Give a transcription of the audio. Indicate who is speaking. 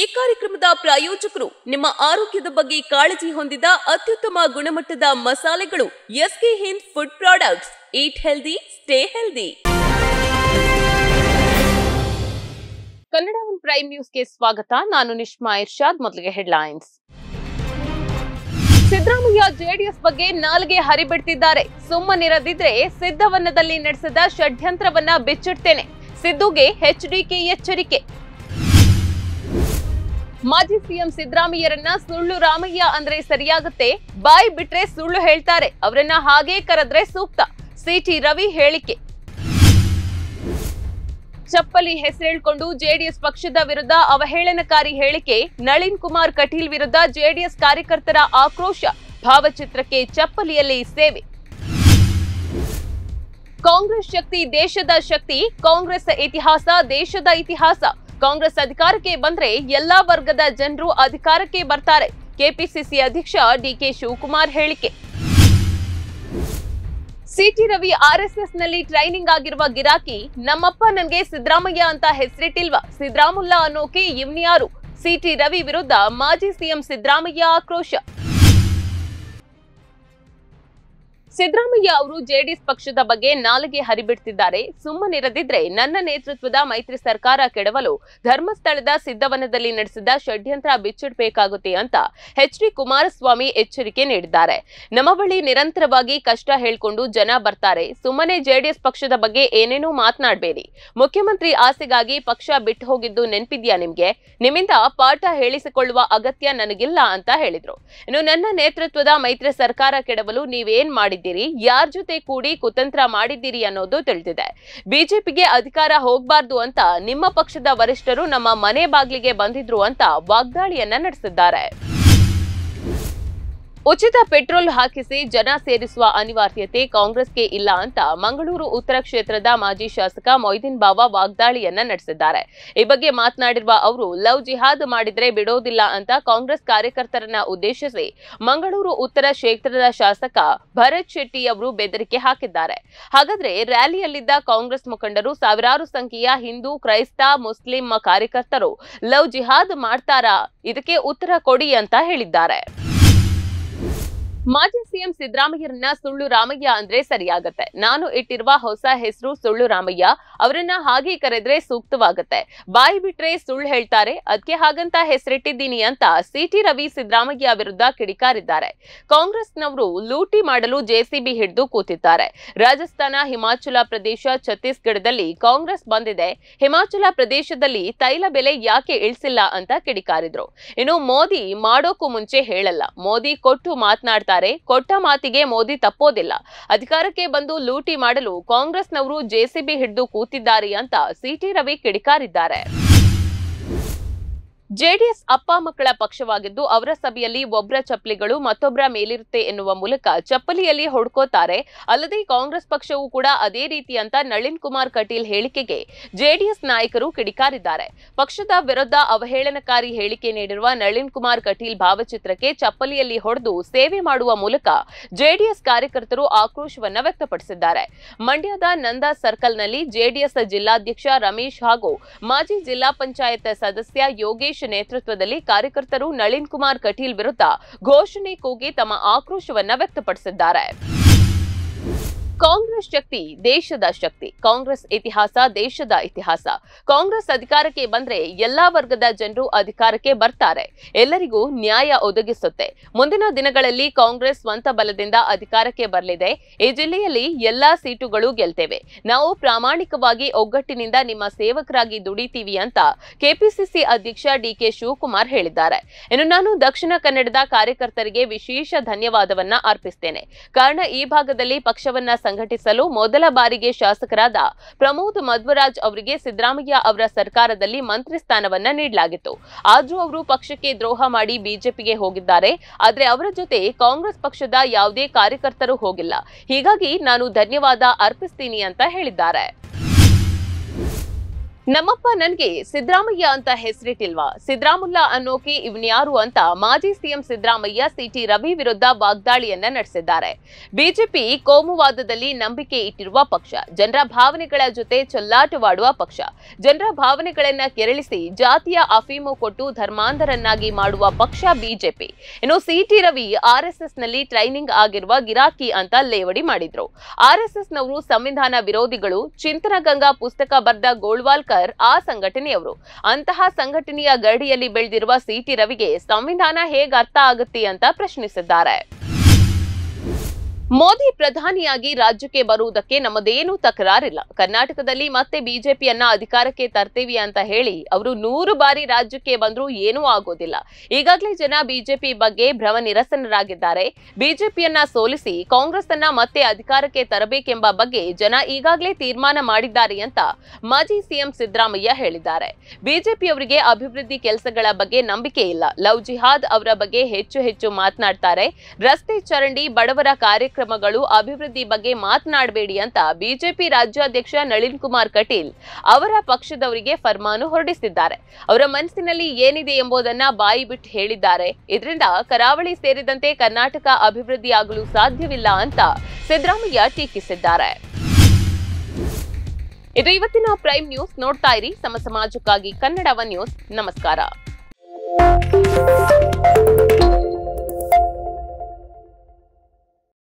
Speaker 1: ಈ ಕಾರ್ಯಕ್ರಮದ ಪ್ರಾಯೋಜಕರು ನಿಮ್ಮ ಆರೋಗ್ಯದ ಬಗ್ಗೆ ಕಾಳಜಿ ಹೊಂದಿದ ಅತ್ಯುತ್ತಮ ಗುಣಮಟ್ಟದ ಮಸಾಲೆಗಳು SK Hind food products eat healthy stay healthy Kannada one prime ನ್ಯೂಸ್ಗೆ ಸ್ವಾಗತ ನಾನು ನಿಶ್ಮಾ ಇರ್ಷಾದ್ ಮೊದಲಿಗೆ ಹೆಡ್ಲೈನ್ಸ್ ಸಿದ್ದರಾಮಯ್ಯ ಜೆಡಿಎಸ್ ಬಗ್ಗೆ ನಾಲ್ಗೆ ಹರಿಬಿಡ್ತಿದ್ದಾರೆ ಸುಮ್ಮನಿರದಿದ್ರೆ ಸಿದ್ದವನ್ನದಲ್ಲಿ ನಡೆಸಿದ ಷಡ್ಯಂತ್ರವನ್ನ ಬಿಚ್ಚಿಡ್ತೇನೆ ಸಿದ್ದುಗೆ ಎಚ್ಡಿಕೆ ಎಚ್ಚರಿಕೆ ಮಾಜಿ ಸಿಎಂ ಸಿದ್ದರಾಮಯ್ಯರನ್ನ ಸುಳ್ಳು ರಾಮಯ್ಯ ಅಂದ್ರೆ ಸರಿಯಾಗುತ್ತೆ ಬಾಯಿ ಬಿಟ್ರೆ ಸುಳ್ಳು ಹೇಳ್ತಾರೆ ಅವರನ್ನ ಹಾಗೇ ಕರೆದ್ರೆ ಸೂಕ್ತ ಸಿಟಿ ರವಿ ಹೇಳಿಕೆ ಚಪ್ಪಲಿ ಹೆಸರೇಳ್ಕೊಂಡು ಜೆಡಿಎಸ್ ಪಕ್ಷದ ವಿರುದ್ಧ ಅವಹೇಳನಕಾರಿ ಹೇಳಿಕೆ ನಳಿನ್ ಕುಮಾರ್ ಕಟೀಲ್ ವಿರುದ್ಧ ಜೆಡಿಎಸ್ ಕಾರ್ಯಕರ್ತರ ಆಕ್ರೋಶ ಭಾವಚಿತ್ರಕ್ಕೆ ಚಪ್ಪಲಿಯಲ್ಲಿ ಸೇವೆ ಕಾಂಗ್ರೆಸ್ ಶಕ್ತಿ ದೇಶದ ಶಕ್ತಿ ಕಾಂಗ್ರೆಸ್ ಇತಿಹಾಸ ದೇಶದ ಇತಿಹಾಸ ಕಾಂಗ್ರೆಸ್ ಅಧಿಕಾರಕ್ಕೆ ಬಂದ್ರೆ ಎಲ್ಲಾ ವರ್ಗದ ಜನರು ಅಧಿಕಾರಕ್ಕೆ ಬರ್ತಾರೆ ಕೆಪಿಸಿಸಿ ಅಧ್ಯಕ್ಷ ಡಿಕೆ ಶಿವಕುಮಾರ್ ಹೇಳಿಕೆ ಸಿಟಿ ರವಿ ಆರ್ಎಸ್ಎಸ್ ನಲ್ಲಿ ಟ್ರೈನಿಂಗ್ ಆಗಿರುವ ಗಿರಾಕಿ ನಮ್ಮಪ್ಪ ನನಗೆ ಸಿದ್ದರಾಮಯ್ಯ ಅಂತ ಹೆಸರಿಟ್ಟಿಲ್ವಾ ಸಿದ್ದರಾಮುಲ್ಲಾ ಅನ್ನೋಕೆ ಇವ್ನಿಯಾರು ಸಿಟಿ ರವಿ ವಿರುದ್ಧ ಮಾಜಿ ಸಿಎಂ ಸಿದ್ದರಾಮಯ್ಯ ಆಕ್ರೋಶ ಸಿದ್ದರಾಮಯ್ಯ ಅವರು ಜೆಡಿಎಸ್ ಪಕ್ಷದ ಬಗ್ಗೆ ನಾಲಿಗೆ ಹರಿಬಿಡ್ತಿದ್ದಾರೆ ಸುಮ್ಮನಿರದಿದ್ರೆ ನನ್ನ ನೇತೃತ್ವದ ಮೈತ್ರಿ ಸರ್ಕಾರ ಕೆಡವಲು ಧರ್ಮಸ್ಥಳದ ಸಿದ್ದವನದಲ್ಲಿ ನಡೆಸಿದ ಷಡ್ಯಂತ್ರ ಬಿಚ್ಚಿಡಬೇಕಾಗುತ್ತೆ ಅಂತ ಎಚ್ ಡಿ ಕುಮಾರಸ್ವಾಮಿ ಎಚ್ಚರಿಕೆ ನೀಡಿದ್ದಾರೆ ನಮ್ಮ ಬಳಿ ನಿರಂತರವಾಗಿ ಕಷ್ಟ ಹೇಳ್ಕೊಂಡು ಜನ ಬರ್ತಾರೆ ಸುಮ್ಮನೆ ಜೆಡಿಎಸ್ ಪಕ್ಷದ ಬಗ್ಗೆ ಏನೇನೂ ಮಾತನಾಡಬೇಡಿ ಮುಖ್ಯಮಂತ್ರಿ ಆಸೆಗಾಗಿ ಪಕ್ಷ ಬಿಟ್ಟು ಹೋಗಿದ್ದು ನೆನಪಿದ್ಯಾ ನಿಮ್ಗೆ ನಿಮ್ಮಿಂದ ಪಾಠ ಹೇಳಿಸಿಕೊಳ್ಳುವ ಅಗತ್ಯ ನನಗಿಲ್ಲ ಅಂತ ಹೇಳಿದ್ರು ಇನ್ನು ನನ್ನ ನೇತೃತ್ವದ ಮೈತ್ರಿ ಸರ್ಕಾರ ಕೆಡವಲು ನೀವೇನ್ ಮಾಡಿದ್ದೀರಿ ಮಾಡಿದ್ದೀರಿ ಯಾರ ಜೊತೆ ಕೂಡಿ ಕುತಂತ್ರ ಮಾಡಿದ್ದೀರಿ ಅನ್ನೋದು ತಿಳಿದಿದೆ ಬಿಜೆಪಿಗೆ ಅಧಿಕಾರ ಹೋಗ್ಬಾರ್ದು ಅಂತ ನಿಮ್ಮ ಪಕ್ಷದ ವರಿಷ್ಠರು ನಮ್ಮ ಮನೆ ಬಾಗಿಲಿಗೆ ಬಂದಿದ್ರು ಅಂತ ವಾಗ್ದಾಳಿಯನ್ನ ನಡೆಸಿದ್ದಾರೆ ಉಚಿತ ಪೆಟ್ರೋಲ್ ಹಾಕಿಸಿ ಜನ ಸೇರಿಸುವ ಅನಿವಾರ್ಯತೆ ಕಾಂಗ್ರೆಸ್ಗೆ ಇಲ್ಲ ಅಂತ ಮಂಗಳೂರು ಉತ್ತರ ಕ್ಷೇತ್ರದ ಮಾಜಿ ಶಾಸಕ ಮೊಯ್ದಿನ್ ಬಾವಾ ವಾಗ್ದಾಳಿಯನ್ನ ನಡೆಸಿದ್ದಾರೆ ಈ ಬಗ್ಗೆ ಮಾತನಾಡಿರುವ ಅವರು ಲವ್ ಜಿಹಾದ್ ಮಾಡಿದ್ರೆ ಬಿಡೋದಿಲ್ಲ ಅಂತ ಕಾಂಗ್ರೆಸ್ ಕಾರ್ಯಕರ್ತರನ್ನ ಉದ್ದೇಶಿಸಿ ಮಂಗಳೂರು ಉತ್ತರ ಕ್ಷೇತ್ರದ ಶಾಸಕ ಭರತ್ ಶೆಟ್ಟಿ ಅವರು ಬೆದರಿಕೆ ಹಾಕಿದ್ದಾರೆ ಹಾಗಾದ್ರೆ ರ್ಯಾಲಿಯಲ್ಲಿದ್ದ ಕಾಂಗ್ರೆಸ್ ಮುಖಂಡರು ಸಾವಿರಾರು ಸಂಖ್ಯೆಯ ಹಿಂದೂ ಕ್ರೈಸ್ತ ಮುಸ್ಲಿಂ ಕಾರ್ಯಕರ್ತರು ಲವ್ ಜಿಹಾದ್ ಮಾಡ್ತಾರಾ ಇದಕ್ಕೆ ಉತ್ತರ ಕೊಡಿ ಅಂತ ಹೇಳಿದ್ದಾರೆ ಮಾಜಿ ಸಿಎಂ ಸಿದ್ದರಾಮಯ್ಯರನ್ನ ಸುಳ್ಳು ರಾಮಯ್ಯ ಅಂದ್ರೆ ಸರಿಯಾಗತ್ತೆ ನಾನು ಇಟ್ಟಿರುವ ಹೊಸ ಹೆಸರು ಸುಳ್ಳು ರಾಮಯ್ಯ ಅವರನ್ನ ಹಾಗೆ ಕರೆದ್ರೆ ಸೂಕ್ತವಾಗತ್ತೆ ಬಾಯಿ ಬಿಟ್ರೆ ಸುಳ್ಳು ಹೇಳ್ತಾರೆ ಅದಕ್ಕೆ ಹಾಗಂತ ಹೆಸರಿಟ್ಟಿದ್ದೀನಿ ಅಂತ ಸಿಟಿ ರವಿ ಸಿದ್ದರಾಮಯ್ಯ ವಿರುದ್ಧ ಕಿಡಿಕಾರಿದ್ದಾರೆ ಕಾಂಗ್ರೆಸ್ನವರು ಲೂಟಿ ಮಾಡಲು ಜೆಸಿಬಿ ಹಿಡಿದು ಕೂತಿದ್ದಾರೆ ರಾಜಸ್ಥಾನ ಹಿಮಾಚಲ ಪ್ರದೇಶ ಛತ್ತೀಸ್ಗಢದಲ್ಲಿ ಕಾಂಗ್ರೆಸ್ ಬಂದಿದೆ ಹಿಮಾಚಲ ಪ್ರದೇಶದಲ್ಲಿ ತೈಲ ಬೆಲೆ ಯಾಕೆ ಇಳಿಸಿಲ್ಲ ಅಂತ ಕಿಡಿಕಾರಿದ್ರು ಇನ್ನು ಮೋದಿ ಮಾಡೋಕು ಮುಂಚೆ ಹೇಳಲ್ಲ ಮೋದಿ ಕೊಟ್ಟು ಮಾತನಾಡ್ತಾರೆ ಮಾಡುತ್ತಾರೆ ಕೊಟ್ಟ ಮಾತಿಗೆ ಮೋದಿ ತಪ್ಪೋದಿಲ್ಲ ಅಧಿಕಾರಕ್ಕೆ ಬಂದು ಲೂಟಿ ಮಾಡಲು ಕಾಂಗ್ರೆಸ್ನವರು ಜೆಸಿಬಿ ಹಿಡಿದು ಕೂತಿದ್ದಾರೆ ಅಂತ ಸಿಟಿ ರವಿ ಕಿಡಿಕಾರಿದ್ದಾರೆ ಜೆಡಿಎಸ್ ಅಪ್ಪ ಮಕ್ಕಳ ಪಕ್ಷವಾಗಿದ್ದು ಅವರ ಸಭೆಯಲ್ಲಿ ಒಬ್ಬರ ಚಪ್ಪಲಿಗಳು ಮತ್ತೊಬ್ಬರ ಮೇಲಿರುತ್ತೆ ಎನ್ನುವ ಮೂಲಕ ಚಪ್ಪಲಿಯಲ್ಲಿ ಹೊಡ್ಕೋತಾರೆ ಅಲ್ಲದೆ ಕಾಂಗ್ರೆಸ್ ಪಕ್ಷವೂ ಕೂಡ ಅದೇ ರೀತಿ ಅಂತ ನಳಿನ್ ಕುಮಾರ್ ಕಟೀಲ್ ಹೇಳಿಕೆಗೆ ಜೆಡಿಎಸ್ ನಾಯಕರು ಕಿಡಿಕಾರಿದ್ದಾರೆ ಪಕ್ಷದ ವಿರುದ್ಧ ಅವಹೇಳನಕಾರಿ ಹೇಳಿಕೆ ನೀಡಿರುವ ನಳಿನ್ ಕುಮಾರ್ ಕಟೀಲ್ ಭಾವಚಿತ್ರಕ್ಕೆ ಚಪ್ಪಲಿಯಲ್ಲಿ ಹೊಡೆದು ಸೇವೆ ಮಾಡುವ ಮೂಲಕ ಜೆಡಿಎಸ್ ಕಾರ್ಯಕರ್ತರು ಆಕ್ರೋಶವನ್ನು ವ್ಯಕ್ತಪಡಿಸಿದ್ದಾರೆ ಮಂಡ್ಯದ ನಂದಾ ಸರ್ಕಲ್ನಲ್ಲಿ ಜೆಡಿಎಸ್ ಜಿಲ್ಲಾಧ್ಯಕ್ಷ ರಮೇಶ್ ಹಾಗೂ ಮಾಜಿ ಜಿಲ್ಲಾ ಪಂಚಾಯತ್ ಸದಸ್ಯ ಯೋಗೇಶ್ ನೇತೃತ್ವದಲ್ಲಿ ಕಾರ್ಯಕರ್ತರು ನಳಿನ್ ಕುಮಾರ್ ಕಟೀಲ್ ವಿರುದ್ಧ ಘೋಷಣೆ ಕೂಗಿ ತಮ್ಮ ಆಕ್ರೋಶವನ್ನು ವ್ಯಕ್ತಪಡಿಸಿದ್ದಾರೆ ಕಾಂಗ್ರೆಸ್ ಶಕ್ತಿ ದೇಶದ ಶಕ್ತಿ ಕಾಂಗ್ರೆಸ್ ಇತಿಹಾಸ ದೇಶದ ಇತಿಹಾಸ ಕಾಂಗ್ರೆಸ್ ಅಧಿಕಾರಕ್ಕೆ ಬಂದ್ರೆ ಎಲ್ಲಾ ವರ್ಗದ ಜನರು ಅಧಿಕಾರಕ್ಕೆ ಬರ್ತಾರೆ ಎಲ್ಲರಿಗೂ ನ್ಯಾಯ ಒದಗಿಸುತ್ತೆ ಮುಂದಿನ ದಿನಗಳಲ್ಲಿ ಕಾಂಗ್ರೆಸ್ ಸ್ವಂತ ಬಲದಿಂದ ಅಧಿಕಾರಕ್ಕೆ ಬರಲಿದೆ ಈ ಜಿಲ್ಲೆಯಲ್ಲಿ ಎಲ್ಲಾ ಸೀಟುಗಳು ಗೆಲ್ತೇವೆ ನಾವು ಪ್ರಾಮಾಣಿಕವಾಗಿ ಒಗ್ಗಟ್ಟಿನಿಂದ ನಿಮ್ಮ ಸೇವಕರಾಗಿ ದುಡಿತೀವಿ ಅಂತ ಕೆಪಿಸಿಸಿ ಅಧ್ಯಕ್ಷ ಡಿಕೆ ಶಿವಕುಮಾರ್ ಹೇಳಿದ್ದಾರೆ ಇನ್ನು ನಾನು ದಕ್ಷಿಣ ಕನ್ನಡದ ಕಾರ್ಯಕರ್ತರಿಗೆ ವಿಶೇಷ ಧನ್ಯವಾದವನ್ನ ಅರ್ಪಿಸ್ತೇನೆ ಕಾರಣ ಈ ಭಾಗದಲ್ಲಿ ಪಕ್ಷವನ್ನ ಸಂಘಟಿಸಲು ಮೊದಲ ಬಾರಿಗೆ ಶಾಸಕರಾದ ಪ್ರಮೋದ್ ಮಧ್ವರಾಜ್ ಅವರಿಗೆ ಸಿದ್ದರಾಮಯ್ಯ ಅವರ ಸರ್ಕಾರದಲ್ಲಿ ಮಂತ್ರಿ ಸ್ಥಾನವನ್ನ ನೀಡಲಾಗಿತ್ತು ಆದರೂ ಅವರು ಪಕ್ಷಕ್ಕೆ ದ್ರೋಹ ಮಾಡಿ ಬಿಜೆಪಿಗೆ ಹೋಗಿದ್ದಾರೆ ಆದರೆ ಅವರ ಜೊತೆ ಕಾಂಗ್ರೆಸ್ ಪಕ್ಷದ ಯಾವುದೇ ಕಾರ್ಯಕರ್ತರು ಹೋಗಿಲ್ಲ ಹೀಗಾಗಿ ನಾನು ಧನ್ಯವಾದ ಅರ್ಪಿಸ್ತೀನಿ ಅಂತ ಹೇಳಿದ್ದಾರೆ ನಮ್ಮಪ್ಪ ನನಗೆ ಸಿದ್ದರಾಮಯ್ಯ ಅಂತ ಹೆಸರಿಟ್ಟಿಲ್ವಾ ಸಿದ್ದರಾಮುಲ್ಲಾ ಅನ್ನೋಕೆ ಇವ್ನ್ಯಾರು ಅಂತ ಮಾಜಿ ಸಿಎಂ ಸಿದ್ದರಾಮಯ್ಯ ಸಿಟಿ ರವಿ ವಿರುದ್ಧ ವಾಗ್ದಾಳಿಯನ್ನ ನಡೆಸಿದ್ದಾರೆ ಬಿಜೆಪಿ ಕೋಮುವಾದದಲ್ಲಿ ನಂಬಿಕೆ ಇಟ್ಟಿರುವ ಪಕ್ಷ ಜನರ ಭಾವನೆಗಳ ಜೊತೆ ಚೊಲ್ಲಾಟವಾಡುವ ಪಕ್ಷ ಜನರ ಭಾವನೆಗಳನ್ನ ಕೆರಳಿಸಿ ಜಾತಿಯ ಅಫೀಮು ಕೊಟ್ಟು ಧರ್ಮಾಂಧರನ್ನಾಗಿ ಮಾಡುವ ಪಕ್ಷ ಬಿಜೆಪಿ ಇನ್ನು ಸಿಟಿ ರವಿ ಆರ್ಎಸ್ಎಸ್ ನಲ್ಲಿ ಟ್ರೈನಿಂಗ್ ಆಗಿರುವ ಗಿರಾಕಿ ಅಂತ ಲೇವಡಿ ಮಾಡಿದ್ರು ಆರ್ಎಸ್ಎಸ್ ನವರು ಸಂವಿಧಾನ ವಿರೋಧಿಗಳು ಚಿಂತನಗಂಗಾ ಪುಸ್ತಕ ಬರೆದ ಗೋಳ್ವಾಲ್ ಆ ಸಂಘಟನೆಯವರು ಅಂತಹ ಸಂಘಟನೆಯ ಗಡಿಯಲ್ಲಿ ಬೆಳೆದಿರುವ ಸಿಟಿ ರವಿಗೆ ಸಂವಿಧಾನ ಹೇಗೆ ಅರ್ಥ ಆಗುತ್ತೆ ಅಂತ ಪ್ರಶ್ನಿಸಿದ್ದಾರೆ ಮೋದಿ ಪ್ರಧಾನಿಯಾಗಿ ರಾಜ್ಯಕ್ಕೆ ಬರುವುದಕ್ಕೆ ನಮ್ಮದೇನೂ ತಕರಾರಿಲ್ಲ ಕರ್ನಾಟಕದಲ್ಲಿ ಮತ್ತೆ ಬಿಜೆಪಿಯನ್ನ ಅಧಿಕಾರಕ್ಕೆ ತರ್ತೀವಿ ಅಂತ ಹೇಳಿ ಅವರು ನೂರು ಬಾರಿ ರಾಜ್ಯಕ್ಕೆ ಬಂದರೂ ಏನೂ ಆಗೋದಿಲ್ಲ ಈಗಾಗಲೇ ಜನ ಬಿಜೆಪಿ ಬಗ್ಗೆ ಭ್ರಮ ನಿರಸನರಾಗಿದ್ದಾರೆ ಬಿಜೆಪಿಯನ್ನ ಸೋಲಿಸಿ ಕಾಂಗ್ರೆಸ್ ಅನ್ನ ಮತ್ತೆ ಅಧಿಕಾರಕ್ಕೆ ತರಬೇಕೆಂಬ ಬಗ್ಗೆ ಜನ ಈಗಾಗಲೇ ತೀರ್ಮಾನ ಮಾಡಿದ್ದಾರೆ ಅಂತ ಮಾಜಿ ಸಿಎಂ ಸಿದ್ದರಾಮಯ್ಯ ಹೇಳಿದ್ದಾರೆ ಬಿಜೆಪಿಯವರಿಗೆ ಅಭಿವೃದ್ಧಿ ಕೆಲಸಗಳ ಬಗ್ಗೆ ನಂಬಿಕೆ ಇಲ್ಲ ಲವ್ ಜಿಹಾದ್ ಅವರ ಬಗ್ಗೆ ಹೆಚ್ಚು ಹೆಚ್ಚು ಮಾತನಾಡ್ತಾರೆ ರಸ್ತೆ ಚರಂಡಿ ಬಡವರ ಕಾರ್ಯಕ್ರಮ ಕಾರ್ಯಕ್ರಮಗಳು ಅಭಿವೃದ್ಧಿ ಬಗ್ಗೆ ಮಾತನಾಡಬೇಡಿ ಅಂತ ಬಿಜೆಪಿ ರಾಜ್ಯಾಧ್ಯಕ್ಷ ನಳಿನ್ ಕುಮಾರ್ ಕಟೀಲ್ ಅವರ ಪಕ್ಷದವರಿಗೆ ಫರ್ಮಾನು ಹೊರಡಿಸಿದ್ದಾರೆ ಅವರ ಮನಸ್ಸಿನಲ್ಲಿ ಏನಿದೆ ಎಂಬುದನ್ನ ಬಾಯಿ ಬಿಟ್ಟು ಹೇಳಿದ್ದಾರೆ ಇದರಿಂದ ಕರಾವಳಿ ಸೇರಿದಂತೆ ಕರ್ನಾಟಕ ಅಭಿವೃದ್ಧಿಯಾಗಲು ಸಾಧ್ಯವಿಲ್ಲ ಅಂತ ಸಿದ್ದರಾಮಯ್ಯ ಟೀಕಿಸಿದ್ದಾರೆ ಇದು ಇವತ್ತಿನ ಪ್ರೈಮ್ ನ್ಯೂಸ್ ನೋಡ್ತಾ ಇರಿ ಸಮ ಸಮಾಜಕ್ಕಾಗಿ ಕನ್ನಡವ ನ್ಯೂಸ್ ನಮಸ್ಕಾರ